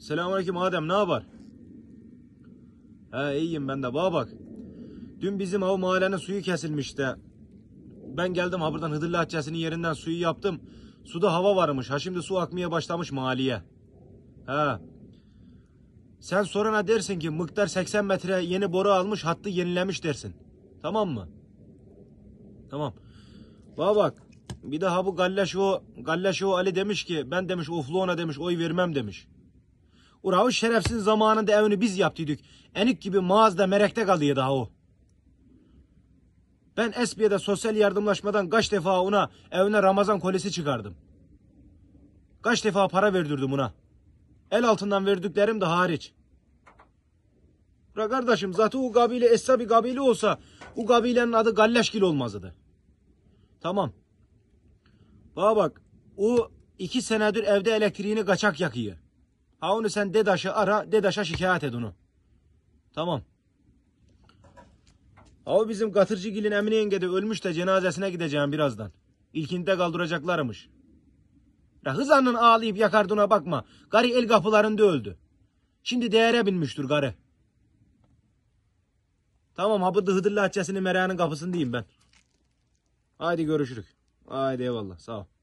Selamünaleyküm Adem ne haber? He iyiyim ben de. Baba bak. Dün bizim av mahallenin suyu kesilmişti. Ben geldim ha buradan Hıdırlı Hatçesi'nin yerinden suyu yaptım. Suda hava varmış. Ha şimdi su akmaya başlamış mahalleye. He. Sen sorana dersin ki miktar 80 metre yeni boru almış hattı yenilemiş dersin. Tamam mı? Tamam. Baba bak. Bir daha bu Galleşo, Galleşo Ali demiş ki ben demiş oflu ona demiş oy vermem demiş. Uravı şerefsin zamanında evini biz yaptıydık. Enik gibi mağazda merekte kalıyor daha o. Ben Espiye'de sosyal yardımlaşmadan kaç defa ona evine Ramazan kolesi çıkardım. Kaç defa para verdirdim ona. El altından verdiklerim de hariç. Ra kardeşim zaten o kabile Essa bir kabile olsa o kabilenin adı Galleşgil olmazdı. Tamam. Baba bak o iki senedir evde elektriğini kaçak yakıyor. Ha onu sen DEDAŞ'ı ara, DEDAŞ'a şikayet et onu. Tamam. Abi bizim Katırcıgil'in Emine yenge de ölmüş de cenazesine gideceğim birazdan. İlkinde kaldıracaklarmış. Ya anın ağlayıp yakardığına bakma. Gari el kapılarında öldü. Şimdi değere binmiştir gari. Tamam ha bu Hıdırlı Hatçesi'nin Meryem'in kapısındayım ben. Haydi görüşürük. Haydi eyvallah sağ ol.